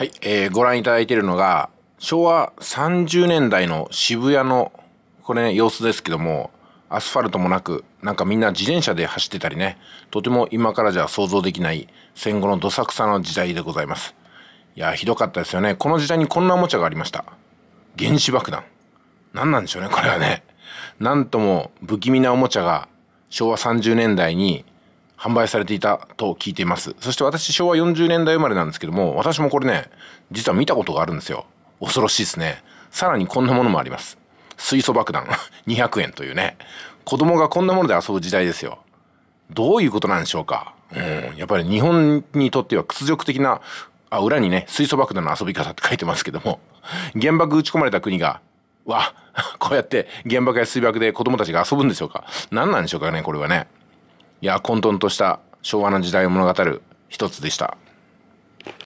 はい、えー、ご覧いただいているのが、昭和30年代の渋谷の、これね、様子ですけども、アスファルトもなく、なんかみんな自転車で走ってたりね、とても今からじゃ想像できない戦後のどさくさの時代でございます。いや、ひどかったですよね。この時代にこんなおもちゃがありました。原子爆弾。何なんでしょうね、これはね。なんとも不気味なおもちゃが昭和30年代に販売されていたと聞いていますそして私昭和40年代生まれなんですけども私もこれね実は見たことがあるんですよ恐ろしいですねさらにこんなものもあります水素爆弾200 円というね子供がこんなもので遊ぶ時代ですよどういうことなんでしょうかうんやっぱり日本にとっては屈辱的なあ裏にね水素爆弾の遊び方って書いてますけども原爆撃ち込まれた国がわ こうやって原爆や水爆で子供たちが遊ぶんでしょうか何なんでしょうかねこれはねや混沌とした昭和の時代を物語る一つでした。